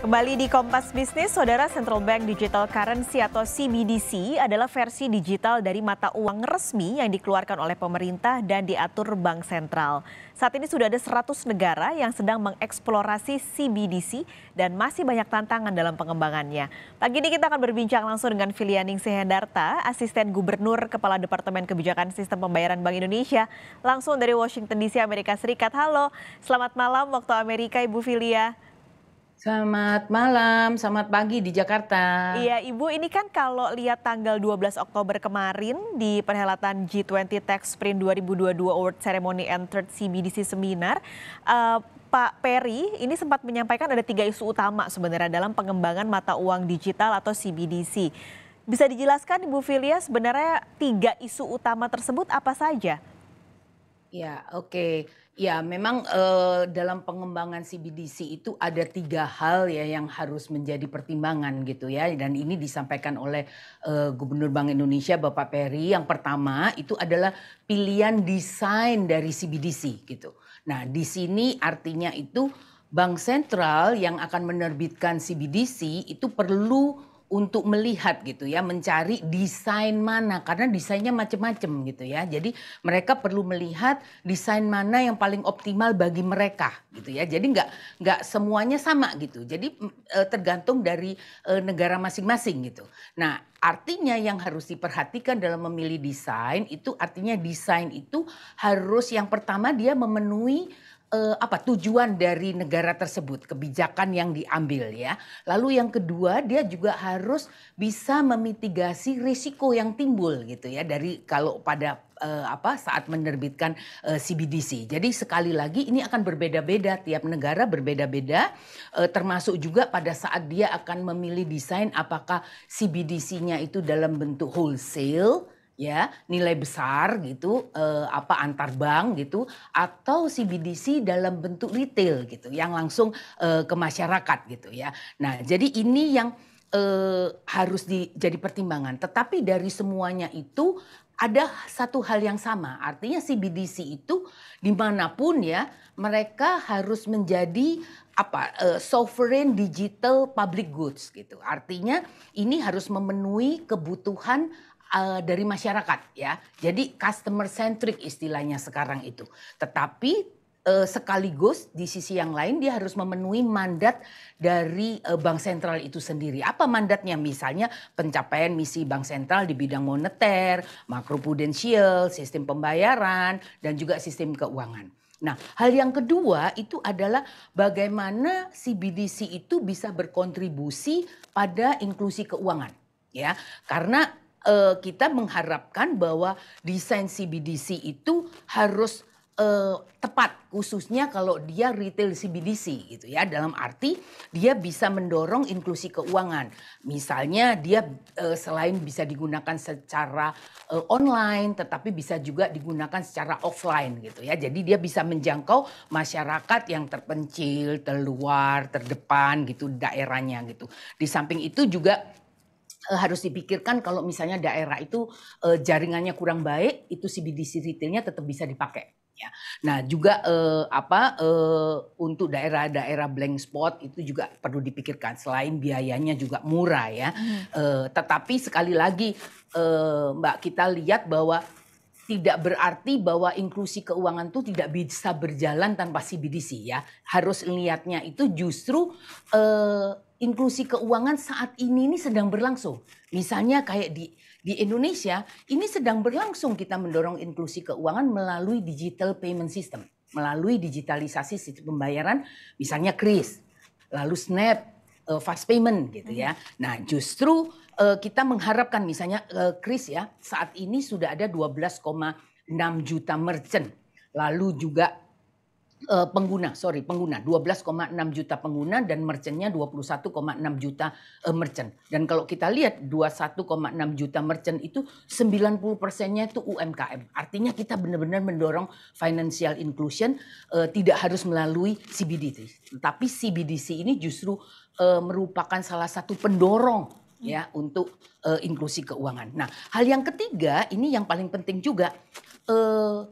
Kembali di Kompas Bisnis, Saudara Central Bank Digital Currency atau CBDC adalah versi digital dari mata uang resmi yang dikeluarkan oleh pemerintah dan diatur bank sentral. Saat ini sudah ada 100 negara yang sedang mengeksplorasi CBDC dan masih banyak tantangan dalam pengembangannya. Pagi ini kita akan berbincang langsung dengan Filianing Sehendarta, Asisten Gubernur Kepala Departemen Kebijakan Sistem Pembayaran Bank Indonesia, langsung dari Washington DC, Amerika Serikat. Halo, selamat malam waktu Amerika Ibu Filia. Selamat malam, selamat pagi di Jakarta. Iya, Ibu, ini kan kalau lihat tanggal 12 Oktober kemarin di perhelatan G20 Tech Sprint 2022 Award Ceremony and Third CBDC Seminar, uh, Pak Perry ini sempat menyampaikan ada tiga isu utama sebenarnya dalam pengembangan mata uang digital atau CBDC. Bisa dijelaskan Ibu Filia sebenarnya tiga isu utama tersebut apa saja? Ya, oke. Okay. Ya, memang uh, dalam pengembangan CBDC itu ada tiga hal ya yang harus menjadi pertimbangan gitu ya. Dan ini disampaikan oleh uh, Gubernur Bank Indonesia Bapak Peri. Yang pertama itu adalah pilihan desain dari CBDC gitu. Nah, di sini artinya itu bank sentral yang akan menerbitkan CBDC itu perlu untuk melihat gitu ya, mencari desain mana karena desainnya macam-macam gitu ya. Jadi mereka perlu melihat desain mana yang paling optimal bagi mereka gitu ya. Jadi nggak nggak semuanya sama gitu. Jadi e, tergantung dari e, negara masing-masing gitu. Nah artinya yang harus diperhatikan dalam memilih desain itu artinya desain itu harus yang pertama dia memenuhi eh, apa tujuan dari negara tersebut, kebijakan yang diambil ya. Lalu yang kedua dia juga harus bisa memitigasi risiko yang timbul gitu ya dari kalau pada eh, apa saat menerbitkan eh, CBDC. Jadi sekali lagi ini akan berbeda-beda tiap negara berbeda-beda eh, termasuk juga pada saat dia akan memilih desain apakah CBDC-nya itu dalam bentuk wholesale ya nilai besar gitu eh, apa antar bank gitu atau CBDC dalam bentuk retail gitu yang langsung eh, ke masyarakat gitu ya. Nah, jadi ini yang eh, harus di, jadi pertimbangan. Tetapi dari semuanya itu ada satu hal yang sama. Artinya CBDC itu dimanapun ya mereka harus menjadi apa uh, sovereign digital public goods gitu. Artinya ini harus memenuhi kebutuhan uh, dari masyarakat ya. Jadi customer centric istilahnya sekarang itu. Tetapi uh, sekaligus di sisi yang lain dia harus memenuhi mandat dari uh, bank sentral itu sendiri. Apa mandatnya? Misalnya pencapaian misi bank sentral di bidang moneter, makroprudensial, sistem pembayaran dan juga sistem keuangan. Nah, hal yang kedua itu adalah bagaimana CBDC itu bisa berkontribusi pada inklusi keuangan ya karena uh, kita mengharapkan bahwa desain CBDC itu harus uh, tepat khususnya kalau dia retail CBDC gitu ya dalam arti dia bisa mendorong inklusi keuangan misalnya dia uh, selain bisa digunakan secara uh, online tetapi bisa juga digunakan secara offline gitu ya jadi dia bisa menjangkau masyarakat yang terpencil terluar terdepan gitu daerahnya gitu di samping itu juga Eh, harus dipikirkan kalau misalnya daerah itu eh, jaringannya kurang baik, itu CBDC retailnya tetap bisa dipakai. Ya. Nah juga eh, apa untuk daerah-daerah blank spot itu juga perlu dipikirkan selain biayanya juga murah ya. Hmm. tetapi sekali lagi Mbak kita lihat bahwa tidak berarti bahwa inklusi keuangan itu tidak bisa berjalan tanpa CBDC ya. Harus niatnya itu justru eh, inklusi keuangan saat ini ini sedang berlangsung. Misalnya kayak di di Indonesia ini sedang berlangsung kita mendorong inklusi keuangan melalui digital payment system, melalui digitalisasi sistem pembayaran misalnya KRIS, lalu SNAP, eh, fast payment gitu ya. Iya. Nah, justru eh, kita mengharapkan misalnya eh, KRIS ya, saat ini sudah ada 12,6 juta merchant. Lalu juga uh, pengguna, sorry pengguna 12,6 juta pengguna dan merchantnya 21,6 juta uh, merchant. Dan kalau kita lihat 21,6 juta merchant itu 90 persennya itu UMKM. Artinya kita benar-benar mendorong financial inclusion uh, tidak harus melalui CBDC. Tapi CBDC ini justru uh, merupakan salah satu pendorong ya untuk uh, inklusi keuangan. Nah, hal yang ketiga ini yang paling penting juga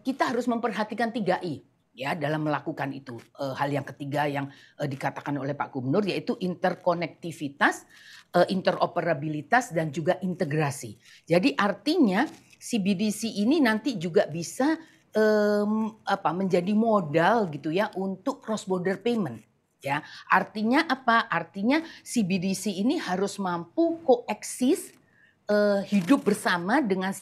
kita harus memperhatikan 3I ya dalam melakukan itu. E, hal yang ketiga yang e, dikatakan oleh Pak Gubernur yaitu interkonektivitas, e, interoperabilitas dan juga integrasi. Jadi artinya CBDC ini nanti juga bisa e, apa menjadi modal gitu ya untuk cross border payment. Ya, artinya apa? Artinya CBDC ini harus mampu koeksis e, hidup bersama dengan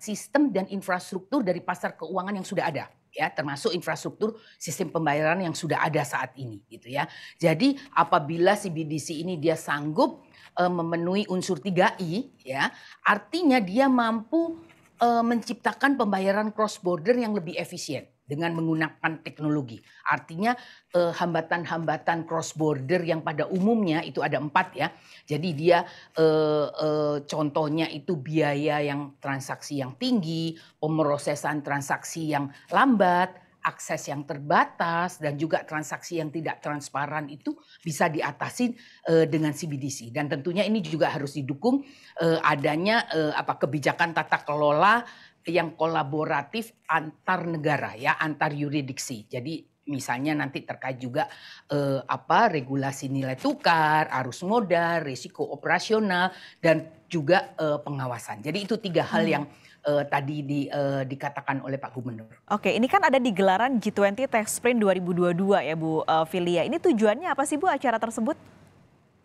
sistem dan infrastruktur dari pasar keuangan yang sudah ada ya termasuk infrastruktur sistem pembayaran yang sudah ada saat ini gitu ya. Jadi apabila CBDC ini dia sanggup e, memenuhi unsur 3I ya, artinya dia mampu e, menciptakan pembayaran cross border yang lebih efisien dengan menggunakan teknologi. Artinya eh, hambatan-hambatan eh, cross border yang pada umumnya itu ada empat ya. Jadi dia eh, eh, contohnya itu biaya yang transaksi yang tinggi, pemrosesan transaksi yang lambat, akses yang terbatas dan juga transaksi yang tidak transparan itu bisa diatasi uh, dengan CBDC dan tentunya ini juga harus didukung uh, adanya uh, apa kebijakan tata kelola yang kolaboratif antar negara ya, antar yuridiksi. Jadi misalnya nanti terkait juga eh, apa regulasi nilai tukar, arus modal, risiko operasional dan juga eh, pengawasan. Jadi itu tiga hal hmm. yang eh, tadi di, eh, dikatakan oleh Pak Gubernur. Oke, ini kan ada di gelaran G20 Tech Sprint 2022 ya Bu eh, Filia. Ini tujuannya apa sih Bu acara tersebut?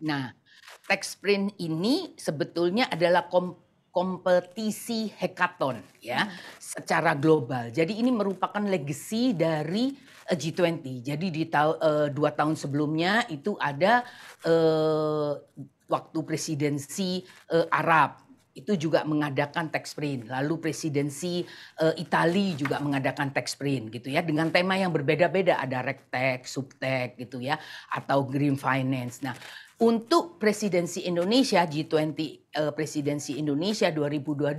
Nah, Tech Sprint ini sebetulnya adalah kom kompetisi hekaton ya secara global. Jadi ini merupakan legacy dari eh, G20. Jadi di ta eh, dua tahun sebelumnya itu ada uh, waktu presidensi uh, Arab itu juga mengadakan tax print. Lalu presidensi uh, Itali juga mengadakan tax print gitu ya dengan tema yang berbeda-beda ada reg tech, sub gitu ya atau green finance. Nah, untuk presidensi Indonesia G20 eh, presidensi Indonesia 2022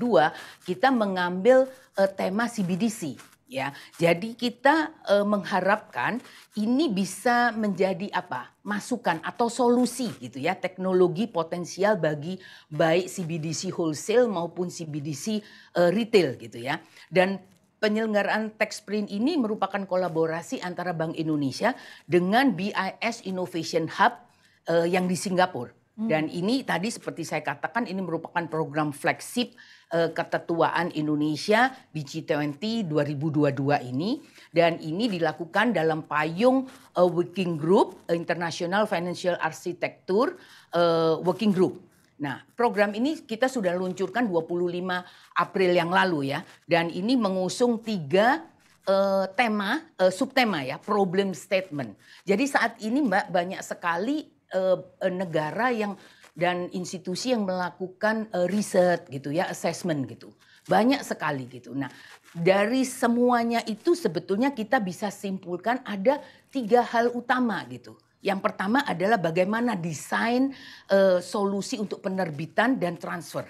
kita mengambil uh, tema CBDC ya. Jadi kita eh, mengharapkan ini bisa menjadi apa? masukan atau solusi gitu ya teknologi potensial bagi baik CBDC wholesale maupun CBDC uh, eh, retail gitu ya. Dan penyelenggaraan tax print ini merupakan kolaborasi antara Bank Indonesia dengan BIS Innovation Hub uh, yang di Singapura. Hmm. Dan ini tadi seperti saya katakan ini merupakan program flagship uh, eh, ketetuaan Indonesia di G20 2022 ini dan ini dilakukan dalam payung uh, working group uh, International Financial Architecture uh, Working Group. Nah, program ini kita sudah luncurkan 25 April yang lalu ya dan ini mengusung tiga uh, tema uh, subtema ya problem statement. Jadi saat ini Mbak banyak sekali uh, negara yang dan institusi yang melakukan uh, riset gitu ya, assessment gitu. Banyak sekali gitu. Nah, dari semuanya itu sebetulnya kita bisa simpulkan ada tiga hal utama gitu. Yang pertama adalah bagaimana desain uh, solusi untuk penerbitan dan transfer.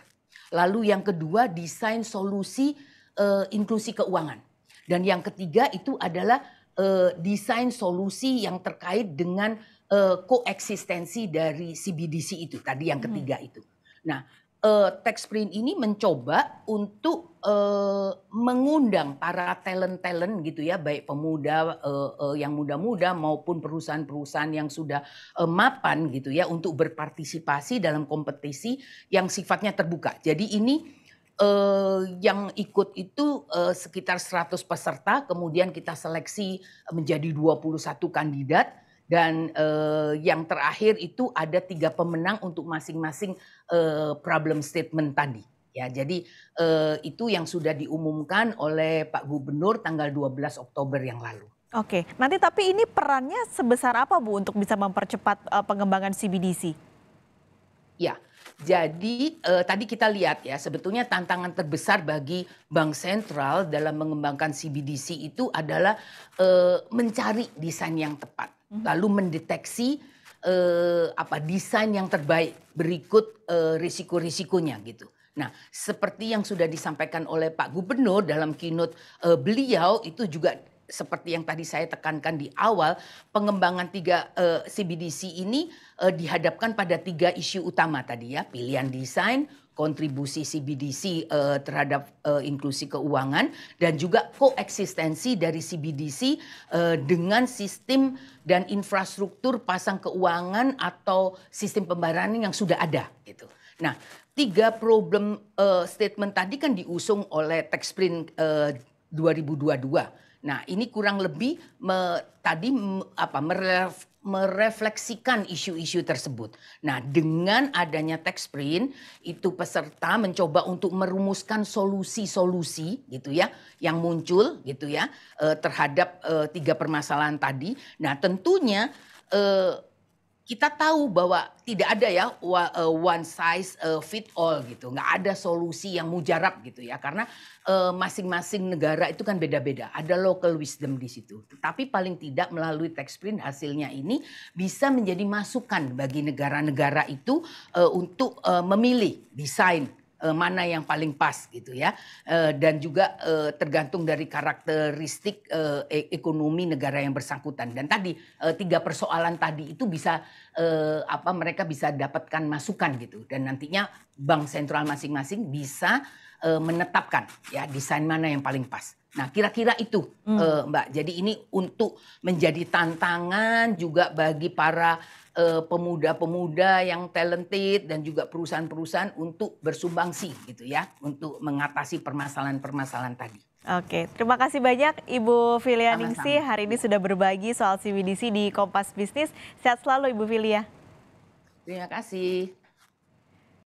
Lalu yang kedua desain solusi uh, inklusi keuangan. Dan yang ketiga itu adalah uh, desain solusi yang terkait dengan uh, koeksistensi dari CBDC itu tadi yang hmm. ketiga hmm. itu. Nah, uh, eh, tax print ini mencoba untuk uh, mengundang para talent-talent gitu ya, baik pemuda uh, uh, yang muda-muda maupun perusahaan-perusahaan yang sudah uh, mapan gitu ya untuk berpartisipasi dalam kompetisi yang sifatnya terbuka. Jadi ini Uh, yang ikut itu uh, sekitar 100 peserta, kemudian kita seleksi menjadi 21 kandidat dan uh, yang terakhir itu ada tiga pemenang untuk masing-masing uh, problem statement tadi. Ya, jadi uh, itu yang sudah diumumkan oleh Pak Gubernur tanggal 12 Oktober yang lalu. Oke, nanti tapi ini perannya sebesar apa Bu untuk bisa mempercepat uh, pengembangan CBDC? Ya, jadi eh, tadi kita lihat ya sebetulnya tantangan terbesar bagi bank sentral dalam mengembangkan CBDC itu adalah eh, mencari desain yang tepat hmm. lalu mendeteksi eh, apa desain yang terbaik berikut eh, risiko-risikonya gitu. Nah, seperti yang sudah disampaikan oleh Pak Gubernur dalam keynote eh, beliau itu juga seperti yang tadi saya tekankan di awal, pengembangan tiga eh, CBDC ini eh, dihadapkan pada tiga isu utama tadi ya, pilihan desain, kontribusi CBDC uh, eh, terhadap uh, inklusi keuangan dan juga koeksistensi dari CBDC uh, eh, dengan sistem dan infrastruktur pasang keuangan atau sistem pembayaran yang sudah ada gitu. Nah, tiga problem uh, statement tadi kan diusung oleh Texprint uh, 2022. Nah, ini kurang lebih me, tadi me, apa merelef, merefleksikan isu-isu tersebut. Nah, dengan adanya teks print itu peserta mencoba untuk merumuskan solusi-solusi gitu ya yang muncul gitu ya eh, terhadap eh, tiga permasalahan tadi. Nah, tentunya eh, kita tahu bahwa tidak ada ya e, one size e, fit all gitu, nggak ada solusi yang mujarab gitu ya, karena e, masing-masing negara itu kan beda-beda, ada local wisdom di situ. Tapi paling tidak melalui tax print hasilnya ini bisa menjadi masukan bagi negara-negara itu untuk memilih desain uh, mana yang paling pas gitu ya uh, dan juga uh, tergantung dari karakteristik uh, ekonomi negara yang bersangkutan dan tadi uh, tiga persoalan tadi itu bisa uh, apa mereka bisa dapatkan masukan gitu dan nantinya bank sentral masing-masing bisa uh, menetapkan ya desain mana yang paling pas Nah, kira-kira itu, hmm. uh, Mbak. Jadi ini untuk menjadi tantangan juga bagi para Eh, pemuda-pemuda yang talented dan juga perusahaan-perusahaan untuk bersumbangsi gitu ya untuk mengatasi permasalahan-permasalahan tadi. Oke, terima kasih banyak Ibu Filia Ningsi hari ini sudah berbagi soal CBDC di Kompas Bisnis. Sehat selalu Ibu Filia. Terima kasih.